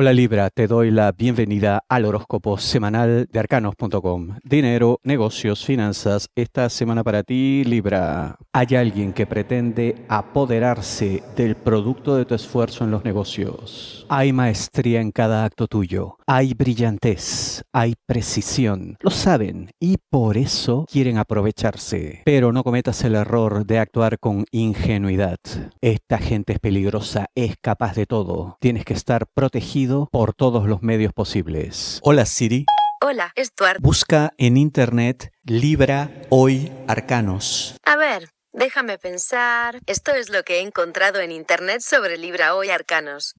Hola Libra, te doy la bienvenida al horóscopo semanal de arcanos.com. Dinero, negocios, finanzas, esta semana para ti Libra. Hay alguien que pretende apoderarse del producto de tu esfuerzo en los negocios. Hay maestría en cada acto tuyo, hay brillantez, hay precisión. Lo saben y por eso quieren aprovecharse. Pero no cometas el error de actuar con ingenuidad. Esta gente es peligrosa, es capaz de todo. Tienes que estar protegido por todos los medios posibles. Hola Siri. Hola, Stuart. Busca en internet Libra Hoy Arcanos. A ver, déjame pensar. Esto es lo que he encontrado en internet sobre Libra Hoy Arcanos.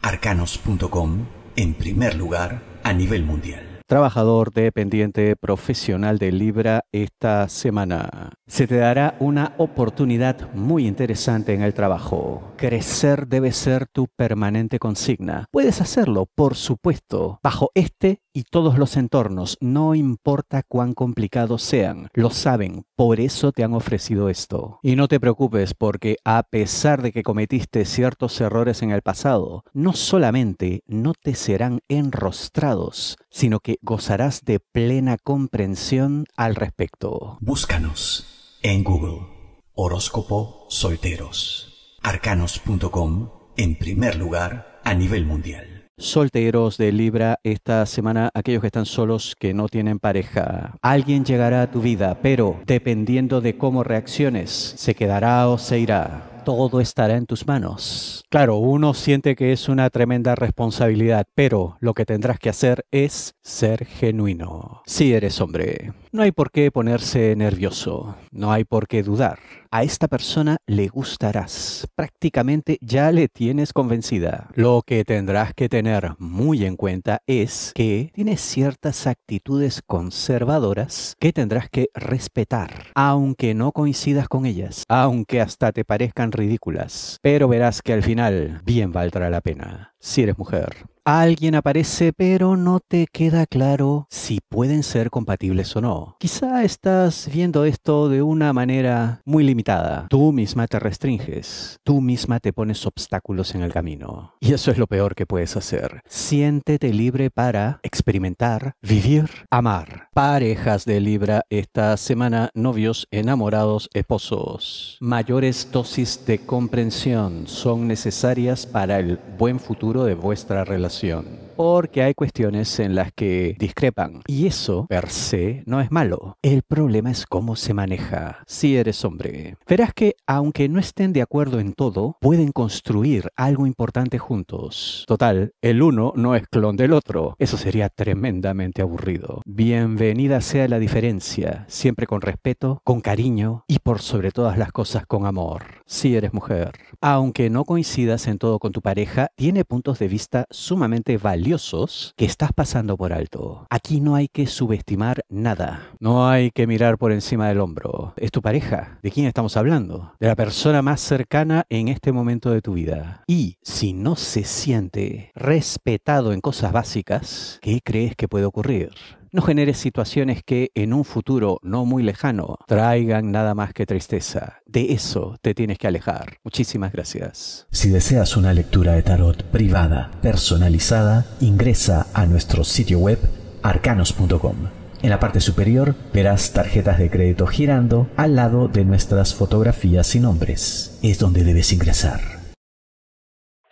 Arcanos.com, en primer lugar, a nivel mundial trabajador dependiente profesional de Libra esta semana. Se te dará una oportunidad muy interesante en el trabajo. Crecer debe ser tu permanente consigna. Puedes hacerlo, por supuesto, bajo este y todos los entornos, no importa cuán complicados sean, lo saben, por eso te han ofrecido esto. Y no te preocupes porque a pesar de que cometiste ciertos errores en el pasado, no solamente no te serán enrostrados, sino que gozarás de plena comprensión al respecto. Búscanos en Google. Horóscopo Solteros. Arcanos.com en primer lugar a nivel mundial. Solteros de Libra, esta semana aquellos que están solos, que no tienen pareja. Alguien llegará a tu vida, pero dependiendo de cómo reacciones, se quedará o se irá todo estará en tus manos. Claro, uno siente que es una tremenda responsabilidad, pero lo que tendrás que hacer es ser genuino. Si eres hombre, no hay por qué ponerse nervioso, no hay por qué dudar a esta persona le gustarás. Prácticamente ya le tienes convencida. Lo que tendrás que tener muy en cuenta es que tienes ciertas actitudes conservadoras que tendrás que respetar, aunque no coincidas con ellas, aunque hasta te parezcan ridículas. Pero verás que al final bien valdrá la pena si eres mujer. Alguien aparece pero no te queda claro si pueden ser compatibles o no. Quizá estás viendo esto de una manera muy limitada. Tú misma te restringes, tú misma te pones obstáculos en el camino. Y eso es lo peor que puedes hacer. Siéntete libre para experimentar, vivir, amar. Parejas de Libra esta semana, novios, enamorados, esposos. Mayores dosis de comprensión son necesarias para el buen futuro de vuestra relación. Porque hay cuestiones en las que discrepan. Y eso, per se, no es malo. El problema es cómo se maneja. Si eres hombre. Verás que, aunque no estén de acuerdo en todo, pueden construir algo importante juntos. Total, el uno no es clon del otro. Eso sería tremendamente aburrido. Bienvenida sea la diferencia, siempre con respeto, con cariño y por sobre todas las cosas con amor si eres mujer. Aunque no coincidas en todo con tu pareja, tiene puntos de vista sumamente valiosos que estás pasando por alto. Aquí no hay que subestimar nada. No hay que mirar por encima del hombro. Es tu pareja. ¿De quién estamos hablando? De la persona más cercana en este momento de tu vida. Y si no se siente respetado en cosas básicas, ¿qué crees que puede ocurrir? no generes situaciones que en un futuro no muy lejano traigan nada más que tristeza. De eso te tienes que alejar. Muchísimas gracias. Si deseas una lectura de tarot privada, personalizada, ingresa a nuestro sitio web arcanos.com. En la parte superior verás tarjetas de crédito girando al lado de nuestras fotografías y nombres. Es donde debes ingresar.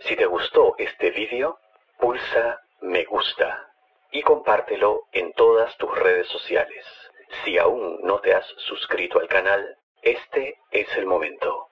Si te gustó este vídeo, pulsa me gusta y compártelo en todas tus redes sociales. Si aún no te has suscrito al canal, este es el momento.